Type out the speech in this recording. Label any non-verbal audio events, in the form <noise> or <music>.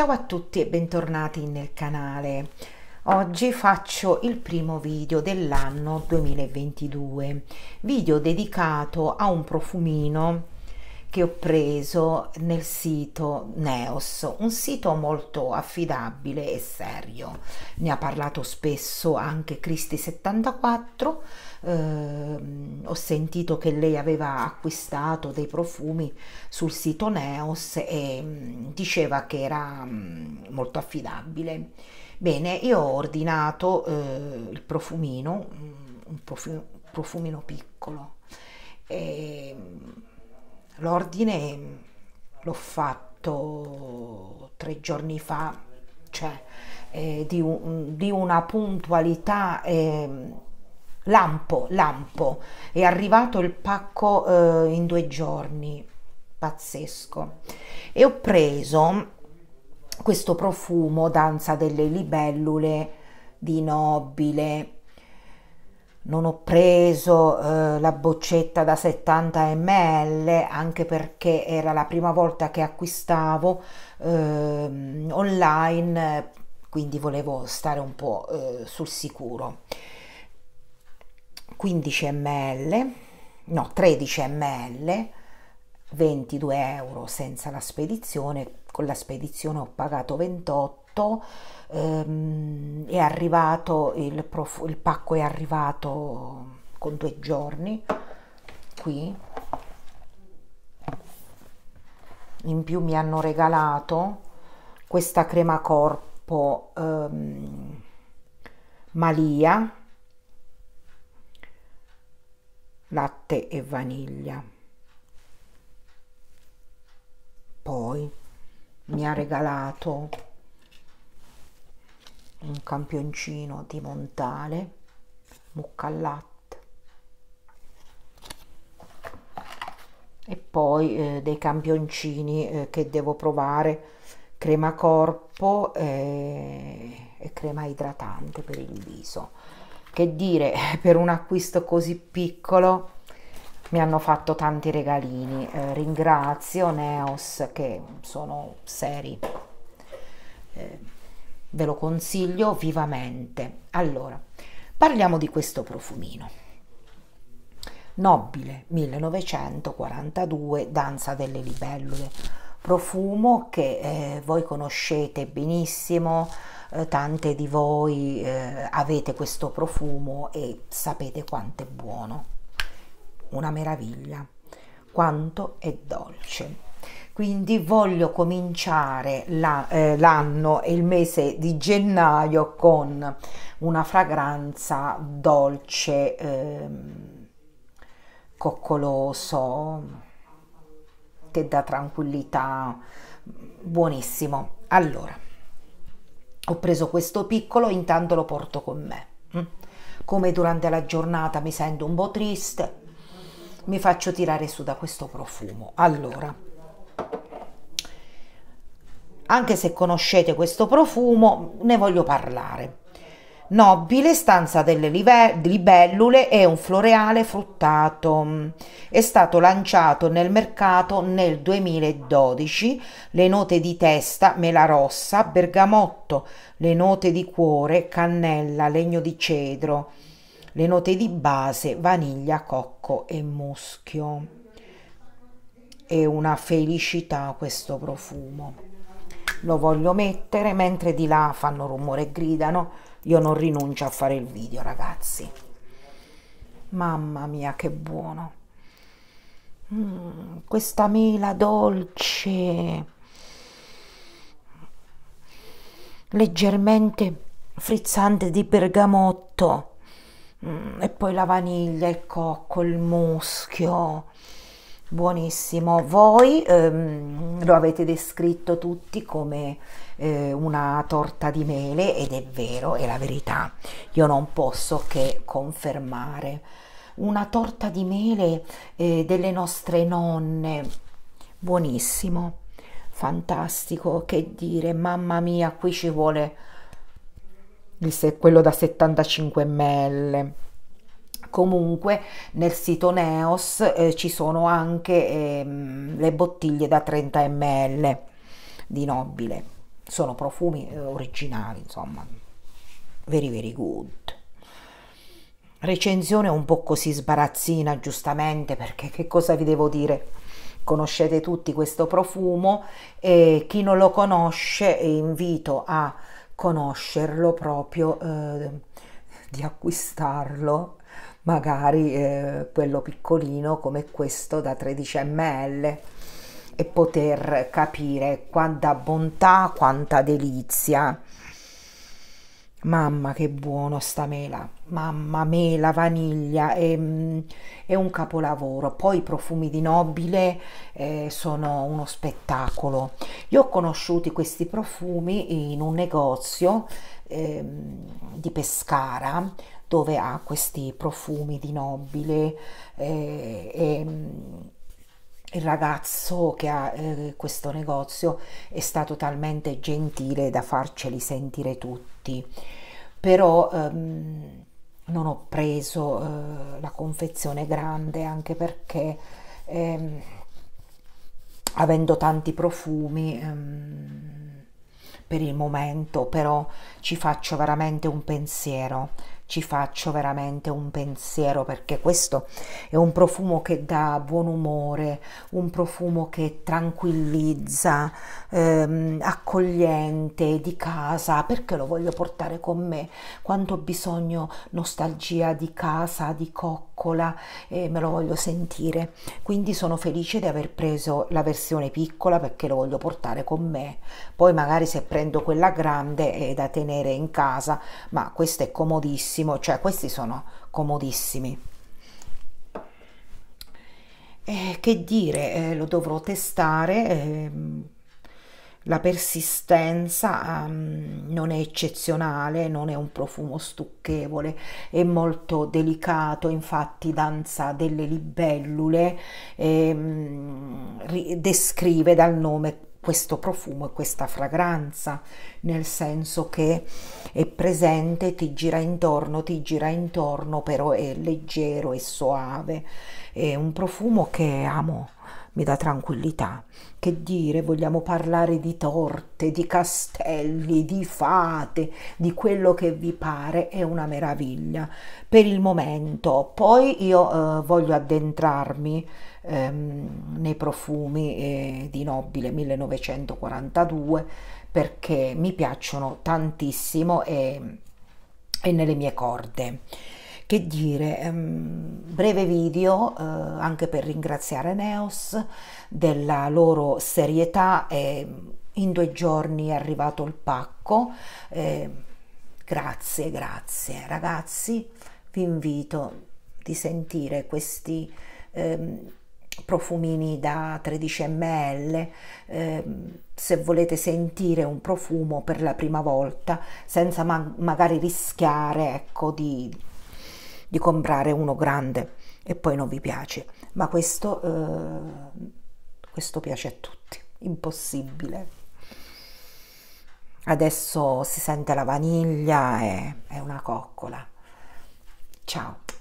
Ciao a tutti e bentornati nel canale. Oggi faccio il primo video dell'anno 2022, video dedicato a un profumino che ho preso nel sito Neos, un sito molto affidabile e serio. Ne ha parlato spesso anche Cristi74, eh, ho sentito che lei aveva acquistato dei profumi sul sito Neos e mm, diceva che era mm, molto affidabile. Bene, io ho ordinato eh, il profumino, mm, un profumino piccolo. E, ehm, L'ordine l'ho fatto tre giorni fa, cioè eh, di, un, di, una puntualità eh, lampo, lampo. È arrivato il pacco eh, in due giorni, pazzesco. E ho preso questo profumo Danza delle libellule di Nobile non ho preso eh, la boccetta da 70 ml anche perché era la prima volta che acquistavo eh, online quindi volevo stare un po' eh, sul sicuro 15 ml no 13 ml 22 euro senza la spedizione con la spedizione ho pagato 28 fatto, ehm, è arrivato, il, prof, il pacco è arrivato con due giorni, qui, in più mi hanno regalato questa crema corpo ehm, Malia, latte e vaniglia. Poi mi ha regalato un campioncino di montale, mucca al latte e poi eh, dei campioncini eh, che devo provare, crema corpo e, eh, e crema idratante per il viso. Che dire, <laughs> per un acquisto così piccolo mi hanno fatto tanti regalini. Eh, ringrazio Neos che sono seri. Eh, ve lo consiglio vivamente. Allora, parliamo di questo profumino. Nobile 1942, Danza delle libellule, profumo che eh, voi conoscete benissimo, eh, tante di voi eh, avete questo profumo e sapete quanto è buono, una meraviglia, quanto è dolce quindi voglio cominciare eh, l'anno e il mese di gennaio con una fragranza dolce, ehm, coccoloso, che dà tranquillità, buonissimo. Allora, ho preso questo piccolo, intanto lo porto con me. Mm. Come durante la giornata mi sento un po' triste, mi faccio tirare su da questo profumo. Allora, anche se conoscete questo profumo ne voglio parlare nobile stanza delle libellule è un floreale fruttato è stato lanciato nel mercato nel 2012 le note di testa mela rossa bergamotto le note di cuore cannella legno di cedro le note di base vaniglia cocco e muschio e una felicità questo profumo. Lo voglio mettere mentre di là fanno rumore e gridano, io non rinuncio a fare il video, ragazzi. Mamma mia, che buono. Mm, questa mela dolce, leggermente frizzante di bergamotto, mm, e poi la vaniglia, il cocco, il muschio Buonissimo, voi ehm, lo avete descritto tutti come eh, una torta di mele ed è vero, è la verità. Io non posso che confermare. Una torta di mele eh, delle nostre nonne, buonissimo, fantastico, che dire, mamma mia, qui ci vuole quello da 75 ml Comunque nel sito Neos eh, ci sono anche ehm, le bottiglie da 30 ml di nobile. Sono profumi eh, originali, insomma, very very good. Recensione un po' così sbarazzina, giustamente, perché che cosa vi devo dire? Conoscete tutti questo profumo e chi non lo conosce eh, invito a conoscerlo proprio eh, di acquistarlo magari eh, quello piccolino come questo da 13 ml e poter capire quanta bontà, quanta delizia. Mamma che buono sta mela, mamma mela, vaniglia, è, ehm, è un capolavoro. Poi i profumi di Nobile eh, sono uno spettacolo. Io ho conosciuto questi profumi in un negozio eh, di Pescara dove ha questi profumi di nobile eh, e mm, il ragazzo che ha eh, questo negozio è stato talmente gentile da farceli sentire tutti però ehm, non ho preso eh, la confezione grande anche perché ehm, avendo tanti profumi ehm, per il momento però ci faccio veramente un pensiero ci faccio veramente un pensiero perché questo è un profumo che dà buon umore, un profumo che tranquillizza, ehm, accogliente, di casa, perché lo voglio portare con me quanto ho bisogno nostalgia di casa, di cocco piccola e eh, me lo voglio sentire. Quindi sono felice di aver preso la versione piccola perché lo voglio portare con me. Poi magari se prendo quella grande è da tenere in casa, ma questo è comodissimo, cioè questi sono comodissimi. Eh, che dire, eh, lo dovrò testare. Eh, la persistenza um, non è eccezionale, non è un profumo stucchevole, è molto delicato, infatti danza delle libellule, e, um, descrive dal nome questo profumo e questa fragranza, nel senso che è presente, ti gira intorno, ti gira intorno, però è leggero e soave, è un profumo che amo mi dà tranquillità. Che dire, vogliamo parlare di torte, di castelli, di fate, di quello che vi pare, è una meraviglia per il momento. Poi io eh, voglio addentrarmi ehm, nei profumi eh, di Nobile 1942 perché mi piacciono tantissimo e, e nelle mie corde. Che dire, um, breve video uh, anche per ringraziare Neos della loro serietà e in due giorni è arrivato il pacco. Eh, grazie, grazie. Ragazzi, vi invito di sentire questi... Um, profumini da 13 ml eh, se volete sentire un profumo per la prima volta senza ma magari rischiare ecco di di comprare uno grande e poi non vi piace, ma questo, eh, questo piace a tutti, impossibile. Adesso si sente la vaniglia e è una coccola. Ciao!